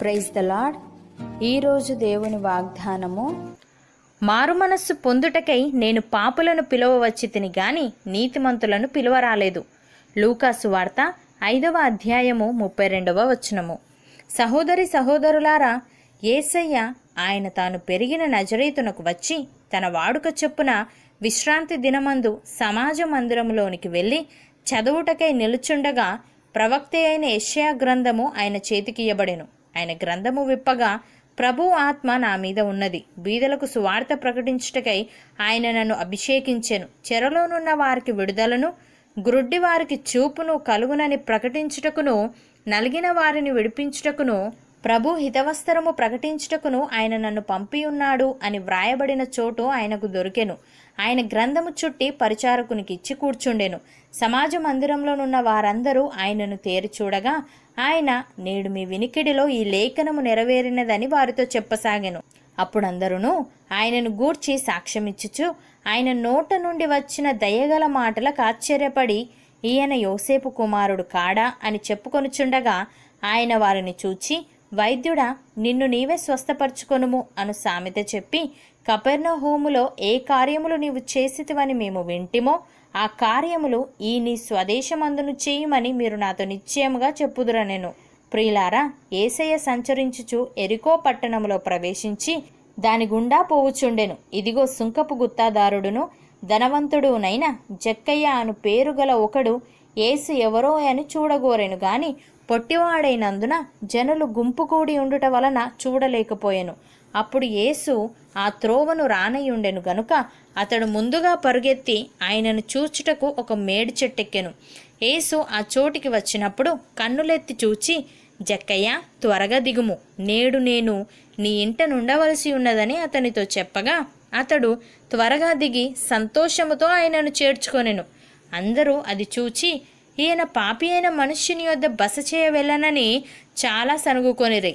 praise the lord ఈరోజు దేవుని వాగ్దానము మారు మనస్సు పొందుటకై నేను పాపులను పిలవవచ్చి తిని గాని నీతిమంతులను పిలువరాలేదు లూకాసు వార్త ఐదవ అధ్యాయము ముప్పై రెండవ వచనము సహోదరి సహోదరులారా ఏసయ్య ఆయన తాను పెరిగిన నజరీతునకు వచ్చి తన వాడుక చొప్పున విశ్రాంతి దినమందు సమాజ మందిరంలోనికి వెళ్ళి చదువుటకై నిలుచుండగా ప్రవక్త అయిన యష్యా గ్రంథము ఆయన చేతికియబడెను ఆయన గ్రంథము విప్పగా ప్రభు ఆత్మ నా మీద ఉన్నది బీదలకు సువార్త ప్రకటించుటకై ఆయన నన్ను అభిషేకించెను చెరలోనున్న వారికి విడుదలను గ్రుడ్డి వారికి చూపును కలుగునని ప్రకటించుటకును నలిగిన వారిని విడిపించుటకును ప్రభు హితవస్త్రము ప్రకటించుటకును ఆయన నన్ను పంపియున్నాడు అని వ్రాయబడిన చోటు ఆయనకు దొరికెను ఆయన గ్రంథము చుట్టి పరిచారకునికిచ్చి కూర్చుండెను సమాజ మందిరంలోనున్న వారందరూ ఆయనను తేరు చూడగా ఆయన నేడు మీ వినికిడిలో ఈ లేఖనము నెరవేరినదని వారితో చెప్పసాగెను అప్పుడందరూ ఆయనను గూర్చి సాక్ష్యమిచ్చుచు ఆయన నోట నుండి వచ్చిన దయగల మాటలకు ఆశ్చర్యపడి ఈయన యోసేపు కుమారుడు కాడా అని చెప్పుకొనుచుండగా ఆయన వారిని చూచి వైద్యుడా నిన్ను నీవే స్వస్థపరుచుకొనుము అను సామెత చెప్పి కపెర్ణహోములో ఏ కార్యములు నీవు చేసితివని మేము వింటిమో ఆ కార్యములు ఈ నీ స్వదేశమందును చేయమని మీరు నాతో నిశ్చయముగా చెప్పుదురనెను ప్రియులారా ఏసయ్య సంచరించుచు ఎరికో పట్టణములో ప్రవేశించి దాని గుండా పోవుచుండెను ఇదిగో సుంకపు గుత్తాదారుడును ధనవంతుడునైన జక్కయ్య అను పేరు గల ఒకడు ఏసు ఎవరో అని చూడగోరెను గాని పొట్టివాడైనందున జనులు గుంపుకూడి ఉండుట వలన చూడలేకపోయాను అప్పుడు యేసు ఆ త్రోవను రానయ్యుండెను గనుక అతడు ముందుగా పరుగెత్తి ఆయనను చూచుటకు ఒక మేడి చెట్టెక్కెను యేసు ఆ చోటికి వచ్చినప్పుడు కన్నులెత్తి చూచి జక్కయ్య త్వరగా దిగుము నేడు నేను నీ ఇంట నుండవలసి ఉన్నదని అతనితో చెప్పగా అతడు త్వరగా దిగి సంతోషముతో ఆయనను చేర్చుకొనెను అందరూ అది చూచి ఈయన పాపి అయిన మనుష్యుని వద్ద బస చేయ వెళ్ళనని చాలా సనుగుకొనిరి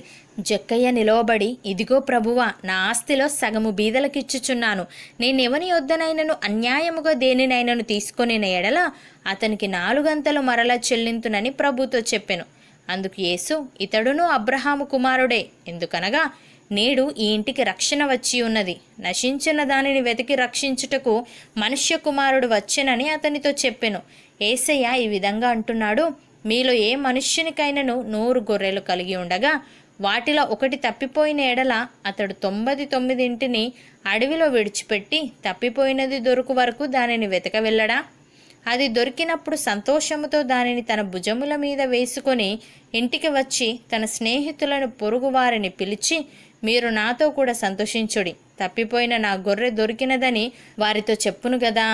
జక్కయ్య నిలవబడి ఇదిగో ప్రభువా నా ఆస్తిలో సగము బీదలకిచ్చుచున్నాను నేనెవని వద్దనైనను అన్యాయముగా దేనినైనను తీసుకొని ఎడల అతనికి నాలుగంతలు మరలా చెల్లింతునని ప్రభుతో చెప్పెను అందుకు యేసు ఇతడును అబ్రహాము కుమారుడే ఎందుకనగా నేడు ఈ ఇంటికి రక్షణ వచ్చి ఉన్నది నశించిన దానిని వెతికి రక్షించుటకు మనుష్య కుమారుడు వచ్చనని అతనితో చెప్పెను ఏసయ్య ఈ విధంగా అంటున్నాడు మీలో ఏ మనుష్యునికైనాను నూరు గొర్రెలు కలిగి ఉండగా వాటిలో ఒకటి తప్పిపోయిన ఎడల అతడు తొంభై తొమ్మిదింటిని అడవిలో విడిచిపెట్టి తప్పిపోయినది దొరుకు వరకు దానిని వెతక వెళ్ళడా అది దొరికినప్పుడు సంతోషముతో దానిని తన భుజముల మీద వేసుకొని ఇంటికి వచ్చి తన స్నేహితులను పొరుగు వారిని పిలిచి మీరు నాతో కూడా సంతోషించుడి తప్పిపోయిన నా గొర్రె దొరికినదని వారితో చెప్పును గదా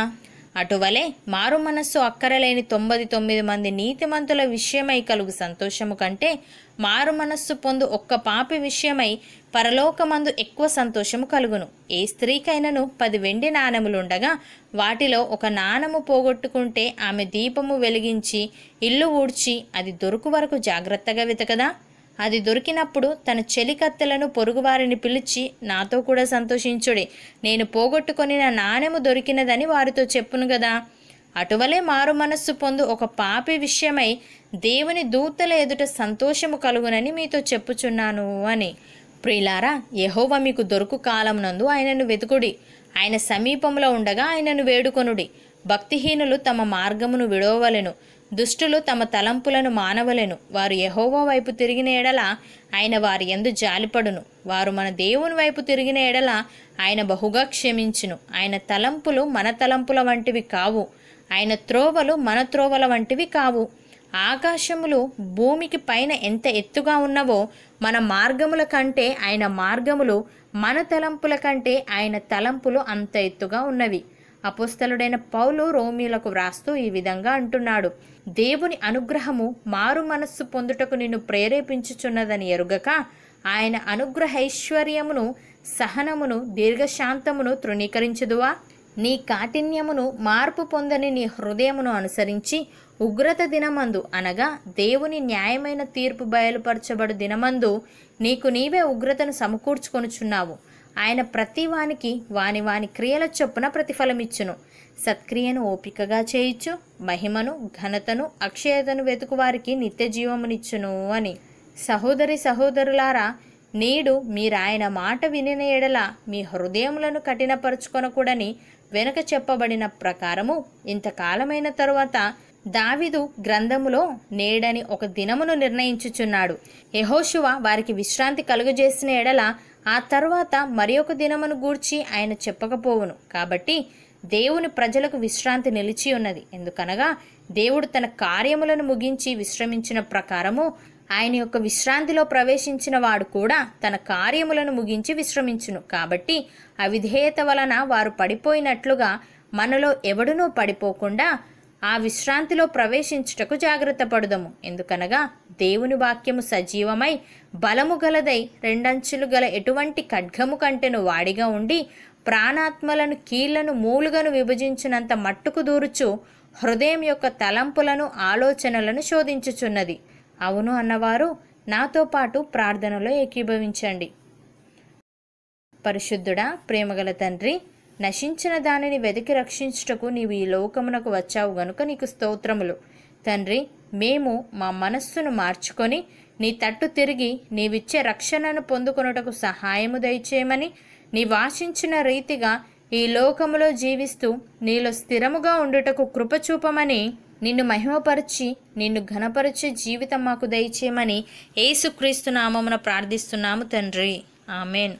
అటువలే మారు మనస్సు అక్కరలేని తొంభై తొమ్మిది మంది నీతిమంతుల విషయమై కలుగు సంతోషము కంటే మారు మనస్సు పొందు ఒక్క పాపి విషయమై పరలోకమందు ఎక్కువ సంతోషము కలుగును ఏ స్త్రీకైనను పది వెండి నాణములుండగా వాటిలో ఒక నాణము పోగొట్టుకుంటే ఆమె దీపము వెలిగించి ఇల్లు ఊడ్చి అది దొరుకు వరకు జాగ్రత్తగా వెతకదా అది దొరికినప్పుడు తన చెలికత్తెలను పొరుగువారిని పిలిచి నాతో కూడా సంతోషించుడి నేను పోగొట్టుకొని నా నాణ్యము దొరికినదని వారితో చెప్పును కదా అటువలే మారు మనస్సు పొందు ఒక పాపి విషయమై దేవుని దూతల ఎదుట సంతోషము కలుగునని మీతో చెప్పుచున్నాను అని ప్రిలారా యహోవ మీకు దొరుకు కాలమునందు ఆయనను వెతుకుడి ఆయన సమీపంలో ఉండగా ఆయనను వేడుకొనుడి భక్తిహీనులు తమ మార్గమును విడవలెను దుష్టులు తమ తలంపులను మానవలను వారు యహోవో వైపు తిరిగిన ఎడల ఆయన వారి ఎందు జాలిపడును వారు మన దేవుని వైపు తిరిగిన ఎడల ఆయన బహుగా క్షమించును ఆయన తలంపులు మన తలంపుల వంటివి కావు ఆయన త్రోవలు మన త్రోవల వంటివి కావు ఆకాశములు భూమికి పైన ఎంత ఎత్తుగా ఉన్నవో మన మార్గముల కంటే ఆయన మార్గములు మన తలంపుల కంటే ఆయన తలంపులు అంత ఎత్తుగా ఉన్నవి అపుస్తలుడైన పౌలు రోమిలకు వ్రాస్తూ ఈ విధంగా అంటున్నాడు దేవుని అనుగ్రహము మారు మనస్సు పొందుటకు నిన్ను ప్రేరేపించుచున్నదని ఎరుగక ఆయన అనుగ్రహైశ్వర్యమును సహనమును దీర్ఘశాంతమును తృణీకరించదువా నీ కాఠిన్యమును మార్పు పొందని నీ హృదయమును అనుసరించి ఉగ్రత దినమందు అనగా దేవుని న్యాయమైన తీర్పు బయలుపరచబడు దినమందు నీకు నీవే ఉగ్రతను సమకూర్చుకొనుచున్నావు ఆయన ప్రతి వానికి వాని వాని క్రియల చొప్పున ప్రతిఫలమిచ్చును సత్క్రియను ఓపికగా చేయిచ్చు మహిమను ఘనతను అక్షయతను వారికి నిత్య జీవమునిచ్చును అని సహోదరి సహోదరులారా నేడు మీరాయన మాట వినిన ఎడల మీ హృదయములను కఠినపరుచుకొనకూడని వెనుక చెప్పబడిన ప్రకారము ఇంతకాలమైన తరువాత దావిదు గ్రంథములో నేడని ఒక దినమును నిర్ణయించుచున్నాడు యహోశువ వారికి విశ్రాంతి కలుగజేసిన ఎడల ఆ తర్వాత మరి ఒక దినమును గూర్చి ఆయన చెప్పకపోవును కాబట్టి దేవుని ప్రజలకు విశ్రాంతి నిలిచి ఉన్నది ఎందుకనగా దేవుడు తన కార్యములను ముగించి విశ్రమించిన ప్రకారము ఆయన యొక్క విశ్రాంతిలో ప్రవేశించిన వాడు కూడా తన కార్యములను ముగించి విశ్రమించును కాబట్టి అవిధేయత వలన వారు పడిపోయినట్లుగా మనలో ఎవడునూ పడిపోకుండా ఆ విశ్రాంతిలో ప్రవేశించుటకు జాగ్రత్త పడుదము ఎందుకనగా దేవుని వాక్యము సజీవమై బలము గలదై రెండంచులు గల ఎటువంటి ఖడ్గము కంటెను వాడిగా ఉండి ప్రాణాత్మలను కీళ్లను మూలుగను విభజించినంత మట్టుకు దూరుచు హృదయం యొక్క తలంపులను ఆలోచనలను శోధించుచున్నది అవును అన్నవారు నాతో పాటు ప్రార్థనలో ఏకీభవించండి పరిశుద్ధుడా ప్రేమగల తండ్రి నశించిన దానిని వెతికి రక్షించుటకు నీవు ఈ లోకమునకు వచ్చావు గనుక నీకు స్తోత్రములు తండ్రి మేము మా మనస్సును మార్చుకొని నీ తట్టు తిరిగి నీవిచ్చే రక్షణను పొందుకొనుటకు సహాయము దయచేయమని నీ వాసించిన రీతిగా ఈ లోకములో జీవిస్తూ నీలో స్థిరముగా ఉండుటకు కృపచూపమని నిన్ను మహిమపరిచి నిన్ను ఘనపరిచే జీవితం మాకు దయచేయమని ఏసుక్రీస్తు నామమున ప్రార్థిస్తున్నాము తండ్రి ఆమెన్